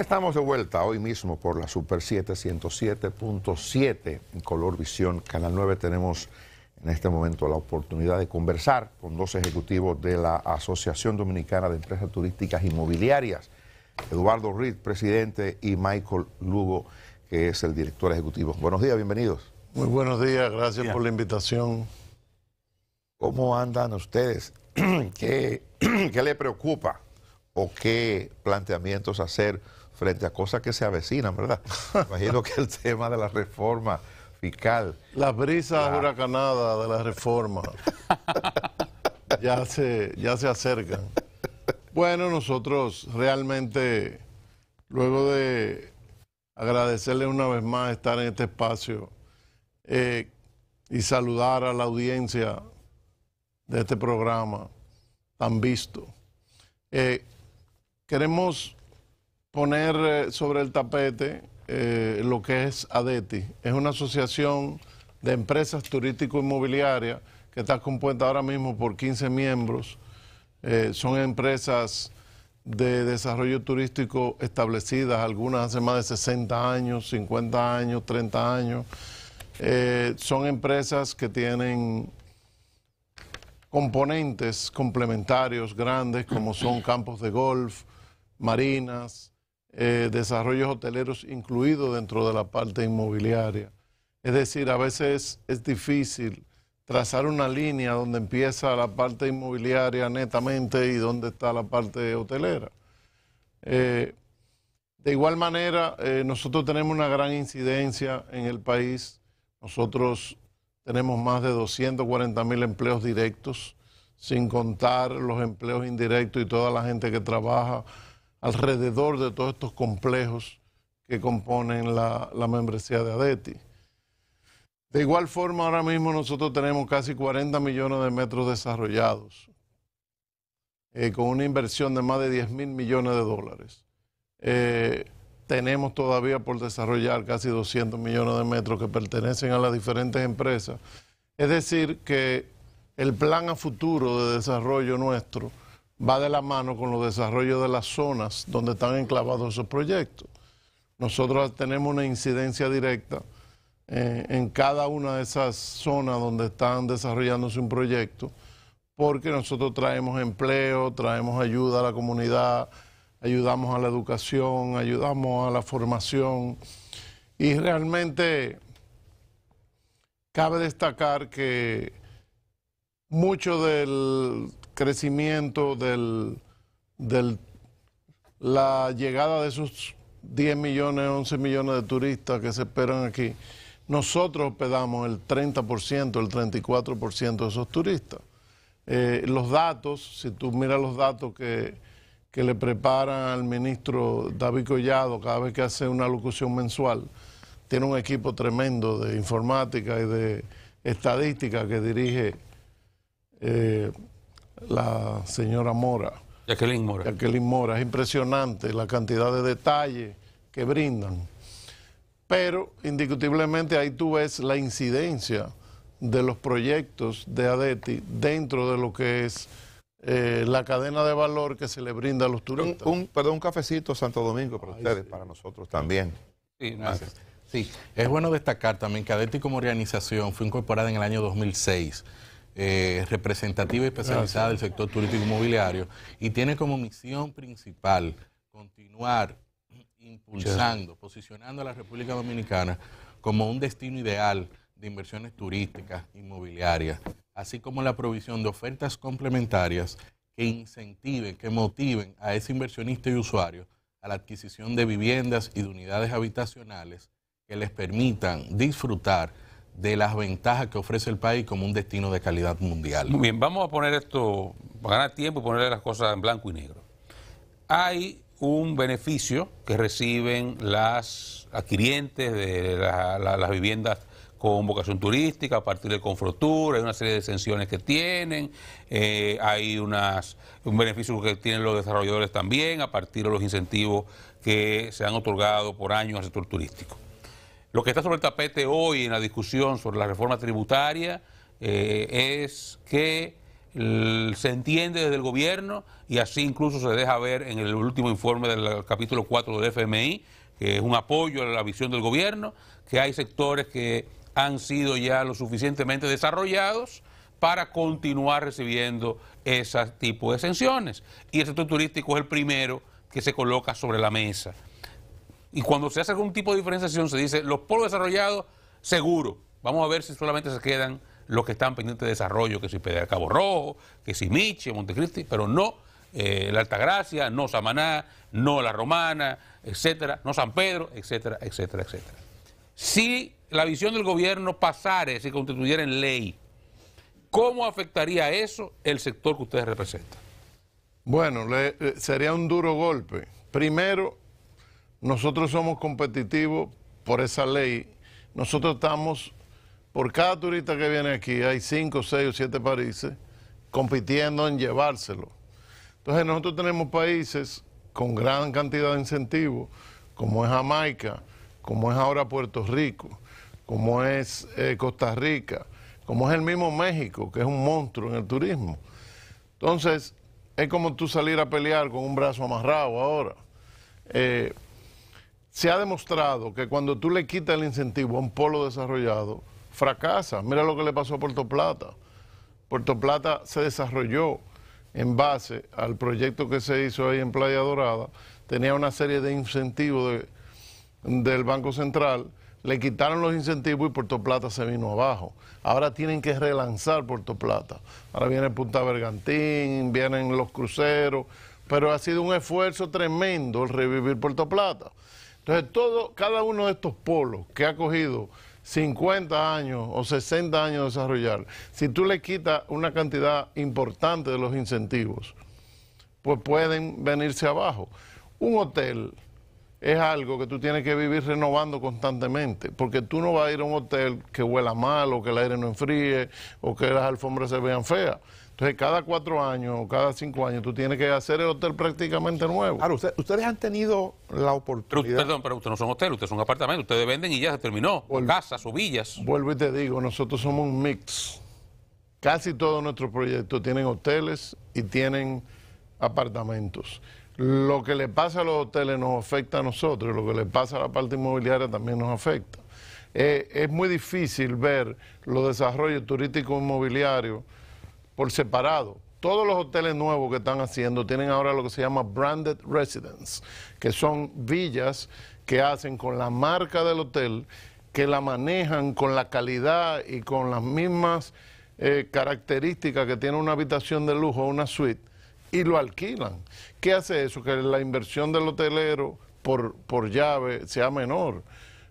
estamos de vuelta hoy mismo por la Super 7 107.7 en Color Visión, Canal 9. Tenemos en este momento la oportunidad de conversar con dos ejecutivos de la Asociación Dominicana de Empresas Turísticas Inmobiliarias, Eduardo Reed, presidente, y Michael Lugo, que es el director ejecutivo. Buenos días, bienvenidos. Muy buenos días, gracias por la invitación. ¿Cómo andan ustedes? ¿Qué, qué le preocupa o qué planteamientos hacer frente a cosas que se avecinan, ¿verdad? Imagino que el tema de la reforma fiscal. Las brisas huracanadas huracanada de la reforma ya, se, ya se acercan. Bueno, nosotros realmente, luego de agradecerle una vez más estar en este espacio eh, y saludar a la audiencia de este programa tan visto. Eh, queremos poner eh, sobre el tapete eh, lo que es ADETI. Es una asociación de empresas turístico-inmobiliarias que está compuesta ahora mismo por 15 miembros. Eh, son empresas de desarrollo turístico establecidas, algunas hace más de 60 años, 50 años, 30 años. son empresas que tienen componentes complementarios grandes como son campos de golf, marinas, eh, desarrollos hoteleros incluidos dentro de la parte inmobiliaria. Es decir, a veces es difícil trazar una línea donde empieza la parte inmobiliaria netamente y donde está la parte hotelera. Eh, de igual manera, eh, nosotros tenemos una gran incidencia en el país. Nosotros tenemos más de 240 mil empleos directos, sin contar los empleos indirectos y toda la gente que trabaja alrededor de todos estos complejos que componen la, membresía de ADETI. De igual forma, ahora mismo nosotros tenemos casi 40 millones de metros desarrollados, eh, con una inversión de más de 10 mil millones de dólares. Eh, tenemos todavía por desarrollar casi 200 millones de metros que pertenecen a las diferentes empresas. Es decir, que el plan a futuro de desarrollo nuestro va de la mano con los desarrollos de las zonas donde están enclavados esos proyectos. Nosotros tenemos una incidencia directa eh, en cada una de esas zonas donde están desarrollándose un proyecto, porque nosotros traemos empleo, traemos ayuda a la comunidad, ayudamos a la educación, ayudamos a la formación. Y realmente cabe destacar que mucho del crecimiento del, la llegada de esos 10 millones, 11 millones de turistas que se esperan aquí, nosotros hospedamos el 30%, el 34% de esos turistas. Eh, los datos, si tú miras los datos que, le preparan al ministro David Collado cada vez que hace una locución mensual, tiene un equipo tremendo de informática y de estadística que dirige eh, la señora Mora. Jacqueline Mora. Jacqueline Mora. Es impresionante la cantidad de detalles que brindan. Pero indiscutiblemente ahí tú ves la incidencia de los proyectos de ADETI dentro de lo que es eh, la cadena de valor que se le brinda a los turistas. Un, perdón, un cafecito Santo Domingo para ustedes, para nosotros también. Sí, es bueno destacar también que ADETI como organización fue incorporada en el año 2006 eh, representativa y especializada del sector turístico inmobiliario y tiene como misión principal continuar impulsando, posicionando a la República Dominicana como un destino ideal de inversiones turísticas, inmobiliarias, así como la provisión de ofertas complementarias que incentiven, que motiven a ese inversionista y usuario a la adquisición de viviendas y de unidades habitacionales que les permitan disfrutar de las ventajas que ofrece el país como un destino de calidad mundial. Muy bien, vamos a poner esto, para ganar tiempo y ponerle las cosas en blanco y negro. Hay un beneficio que reciben las adquirientes de las viviendas con vocación turística a partir del Confrotur, hay una serie de exenciones que tienen, eh, hay unas, un beneficio que tienen los desarrolladores también a partir de los incentivos que se han otorgado por año al sector turístico. Lo que está sobre el tapete hoy en la discusión sobre la reforma tributaria eh, es que se entiende desde el gobierno y así incluso se deja ver en el último informe del capítulo 4 del FMI, que es un apoyo a la visión del gobierno, que hay sectores que han sido ya lo suficientemente desarrollados para continuar recibiendo ese tipo de exenciones. Y el sector turístico es el primero que se coloca sobre la mesa. Y cuando se hace algún tipo de diferenciación, se dice los pueblos desarrollados, seguro. Vamos a ver si solamente se quedan los que están pendientes de desarrollo, que si Cabo Rojo, que si Miche, Montecristi, pero no eh, la Altagracia, no Samaná, no La Romana, etcétera, no San Pedro, etcétera, etcétera, etcétera. Si la visión del gobierno pasara, si constituyera en ley, ¿cómo afectaría eso el sector que ustedes representan? Bueno, eh, sería un duro golpe. Primero, nosotros somos competitivos por esa ley. Nosotros estamos, por cada turista que viene aquí, hay cinco, seis o siete países compitiendo en llevárselo. Entonces nosotros tenemos países con gran cantidad de incentivos, como es Jamaica, como es ahora Puerto Rico, como es eh, Costa Rica, como es el mismo México, que es un monstruo en el turismo. Entonces, es como tú salir a pelear con un brazo amarrado ahora. Eh, se ha demostrado que cuando tú le quitas el incentivo a un polo desarrollado, fracasa. Mira lo que le pasó a Puerto Plata. Puerto Plata se desarrolló en base al proyecto que se hizo ahí en Playa Dorada. Tenía una serie de incentivos del Banco Central. Le quitaron los incentivos y Puerto Plata se vino abajo. Ahora tienen que relanzar Puerto Plata. Ahora viene Punta Bergantín, vienen los cruceros. Pero ha sido un esfuerzo tremendo el revivir Puerto Plata. Entonces, todo, cada uno de estos polos que ha cogido 50 años o 60 años de desarrollar, si tú le quitas una cantidad importante de los incentivos, pues pueden venirse abajo. Un hotel es algo que tú tienes que vivir renovando constantemente, porque tú no vas a ir a un hotel que huela mal o que el aire no enfríe o que las alfombras se vean feas. Entonces, cada cuatro años o cada cinco años tú tienes que hacer el hotel prácticamente nuevo. ustedes han tenido la oportunidad. perdón, pero ustedes no son hoteles, ustedes son apartamentos, ustedes venden y ya se terminó. casas o villas. Vuelvo y te digo, nosotros somos un mix. Casi todos nuestros proyectos tienen hoteles y tienen apartamentos. Lo que le pasa a los hoteles nos afecta a nosotros, lo que le pasa a la parte inmobiliaria también nos afecta. Eh, es muy difícil ver los desarrollos turísticos inmobiliarios por separado. Todos los hoteles nuevos que están haciendo tienen ahora lo que se llama branded residence, que son villas que hacen con la marca del hotel, que la manejan con la calidad y con las mismas eh, características que tiene una habitación de lujo, una suite, y lo alquilan. ¿Qué hace eso? Que la inversión del hotelero por, por llave sea menor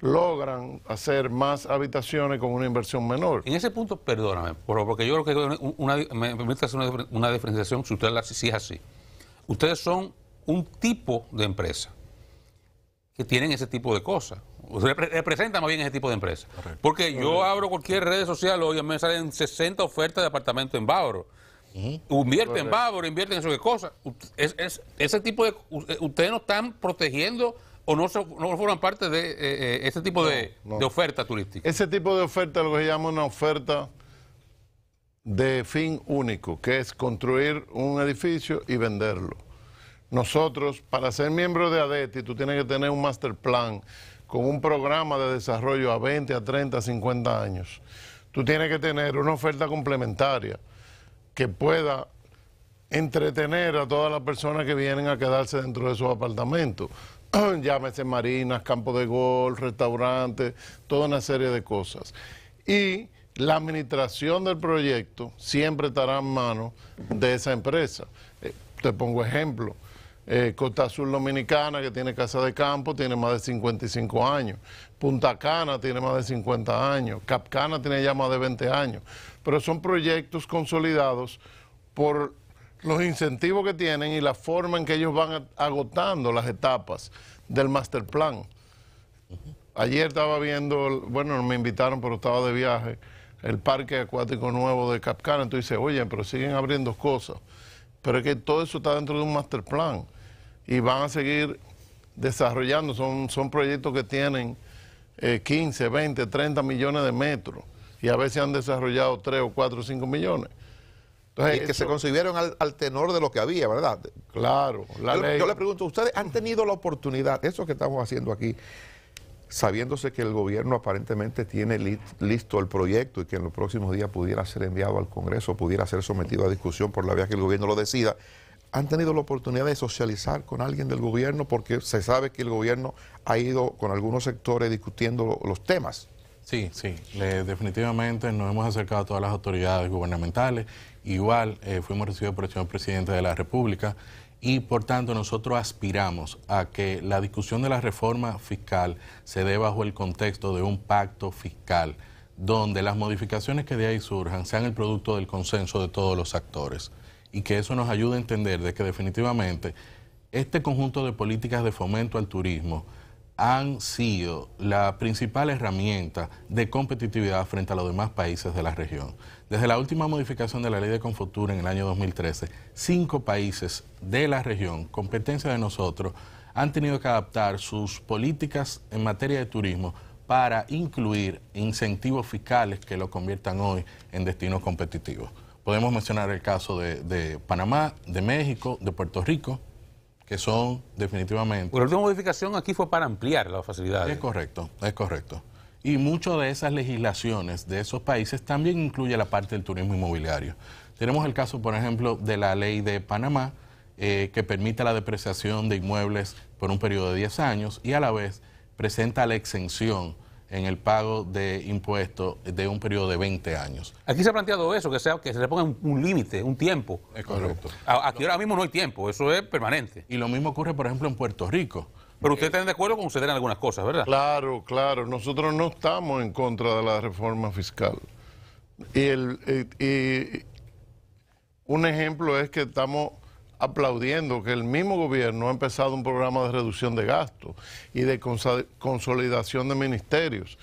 logran hacer más habitaciones con una inversión menor. En ese punto, perdóname, porque yo LO que una, me permite hacer una, diferenciación si si es así. Ustedes son un tipo de empresa que tienen ese tipo de cosas. Representan más bien ese tipo de empresas. Porque yo abro cualquier red social hoy me salen 60 ofertas de apartamento en Bávaro. invierten Invierte en Bávaro, invierte en eso que cosa. ese tipo de. Eh, ustedes no están protegiendo o no, forman parte de este ese tipo de, oferta turística. Ese tipo de oferta lo que se llama una oferta de fin único, que es construir un edificio y venderlo. Nosotros, para ser miembro de ADETI, tú tienes que tener un master plan con un programa de desarrollo a 20, a 30, a 50 años. Tú tienes que tener una oferta complementaria que pueda entretener a todas las personas que vienen a quedarse dentro de esos apartamentos. llámese marinas, campo de golf, restaurantes, toda una serie de cosas. Y la administración del proyecto siempre estará en manos de esa empresa. Eh, te pongo ejemplo. Eh, Costa Azul Dominicana, que tiene casa de campo, tiene más de 55 años. Punta Cana tiene más de 50 años. Capcana tiene ya más de 20 años. Pero son proyectos consolidados por los incentivos que tienen y la forma en que ellos van agotando las etapas del master plan. Ayer estaba viendo, bueno, me invitaron, pero estaba de viaje, el parque acuático nuevo de Capcana. Entonces dice, oye, pero siguen abriendo cosas. Pero es que todo eso está dentro de un master plan y van a seguir desarrollando. Son, son proyectos que tienen 15, 20, 30 millones de metros y a veces han desarrollado 3 o 4 o 5 millones. Entonces, que se concibieron al, tenor de lo que había, ¿verdad? Claro. yo, le pregunto, ¿ustedes han tenido la oportunidad, eso que estamos haciendo aquí, sabiéndose que el gobierno aparentemente tiene listo el proyecto y que en los próximos días pudiera ser enviado al Congreso, pudiera ser sometido a discusión por la vía que el gobierno lo decida, ¿han tenido la oportunidad de socializar con alguien del gobierno? Porque se sabe que el gobierno ha ido con algunos sectores discutiendo los temas. Sí, sí, definitivamente nos hemos acercado a todas las autoridades gubernamentales, igual eh, fuimos recibidos por el señor presidente de la República y por tanto nosotros aspiramos a que la discusión de la reforma fiscal se dé bajo el contexto de un pacto fiscal donde las modificaciones que de ahí surjan sean el producto del consenso de todos los actores y que eso nos ayude a entender de que definitivamente este conjunto de políticas de fomento al turismo han sido la principal herramienta de competitividad frente a los demás países de la región. Desde la última modificación de la ley de Confutura en el año 2013, cinco países de la región, competencia de nosotros, han tenido que adaptar sus políticas en materia de turismo para incluir incentivos fiscales que lo conviertan hoy en destinos competitivos. Podemos mencionar el caso de Panamá, de México, de Puerto Rico, que son definitivamente... Por la última modificación aquí fue para ampliar las facilidades. Es correcto, es correcto. Y muchas de esas legislaciones de esos países también incluye la parte del turismo inmobiliario. Tenemos el caso, por ejemplo, de la ley de Panamá, eh, que permite la depreciación de inmuebles por un periodo de 10 años y a la vez presenta la exención en el pago de impuestos de un periodo de 20 años. Aquí se ha planteado eso, que, sea, que se le ponga un, límite, un tiempo. Es correcto. Aquí ahora mismo no hay tiempo, eso es permanente. Y lo mismo ocurre, por ejemplo, en Puerto Rico. Pero ustedes están de acuerdo con ustedes en algunas cosas, ¿verdad? Claro, claro. Nosotros no estamos en contra de la reforma fiscal. Y el, eh, y, un ejemplo es que estamos aplaudiendo que el mismo gobierno ha empezado un programa de reducción de gastos y de consolidación de ministerios,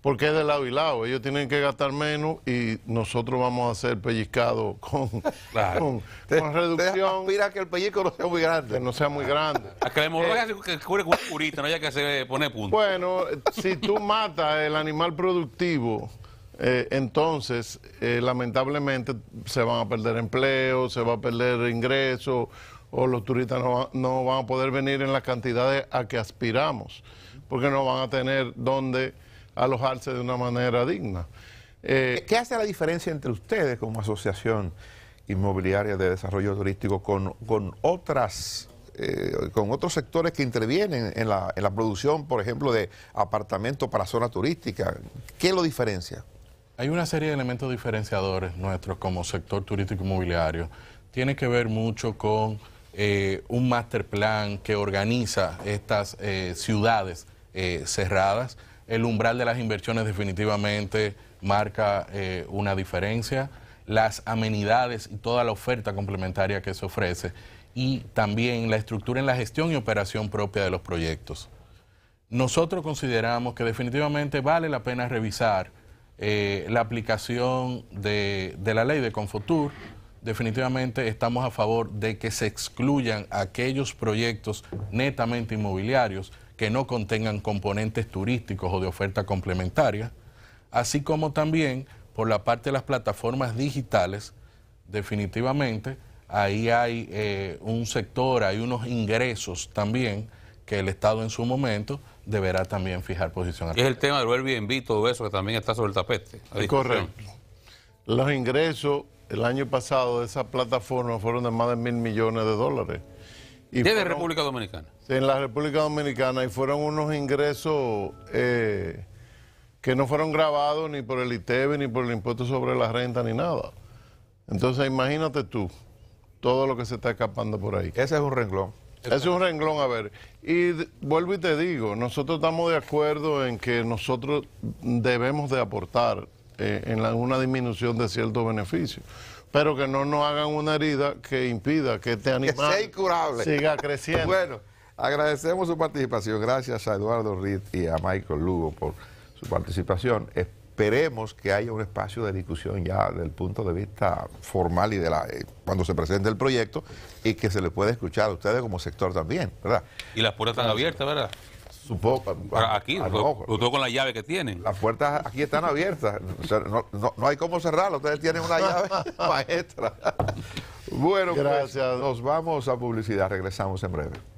porque es de lado y lado. Ellos tienen que gastar menos y nosotros vamos a HACER PELLIZCADO con, reducción. Mira que el pellizco no sea muy grande. Que no sea muy grande. que eh, con curita, no haya que se eh, pone punto. Bueno, si tú matas el animal productivo eh, entonces, eh, lamentablemente, se van a perder empleo, se va a perder ingresos, o los turistas no, van a poder venir en las cantidades a que aspiramos, porque no van a tener donde alojarse de una manera digna. Eh, ¿Qué hace la diferencia entre ustedes como asociación inmobiliaria de desarrollo turístico con, otras con otros sectores que intervienen en la, en la producción, por ejemplo, de apartamentos para zona turística. ¿Qué lo diferencia? Hay una serie de elementos diferenciadores nuestros como sector turístico inmobiliario. Tiene que ver mucho con eh, un master plan que organiza estas eh, ciudades eh, cerradas. El umbral de las inversiones definitivamente marca una diferencia. Las amenidades y toda la oferta complementaria que se ofrece. Y también la estructura en la gestión y operación propia de los proyectos. Nosotros consideramos que definitivamente vale la pena revisar eh, la aplicación de, la ley de Confutur. Definitivamente estamos a favor de que se excluyan aquellos proyectos netamente inmobiliarios que no contengan componentes turísticos o de oferta complementaria, así como también por la parte de las plataformas digitales, definitivamente ahí hay eh, un sector, hay unos ingresos también que el Estado en su momento deberá también fijar posición. es el tema del Airbnb, todo eso que también está sobre el tapete. Correcto. Los ingresos el año pasado de esa plataforma fueron de más de mil millones de dólares. Y ¿De República Dominicana? En la República Dominicana y fueron unos ingresos eh, que no fueron grabados ni por el ITEB, ni por el impuesto sobre la renta, ni nada. Entonces imagínate tú todo lo que se está escapando por ahí. Ese es un renglón. Es un renglón, a ver. Y vuelvo y te digo, nosotros estamos de acuerdo en que nosotros debemos de aportar eh, en una disminución de ciertos beneficios, pero que no nos hagan una herida que impida que este animal siga creciendo. bueno, agradecemos su participación. Gracias a Eduardo Reed y a Michael Lugo por su participación esperemos que haya un espacio de discusión ya desde el punto de vista formal y de la eh, cuando se presente el proyecto y que se le pueda escuchar a ustedes como sector también, ¿verdad? Y las puertas están abiertas, ¿verdad? Supongo. aquí, a, con la llave que tienen. Las puertas aquí están abiertas. no, hay cómo cerrarlas. Ustedes tienen una llave maestra. bueno, pues, gracias. nos vamos a publicidad. Regresamos en breve.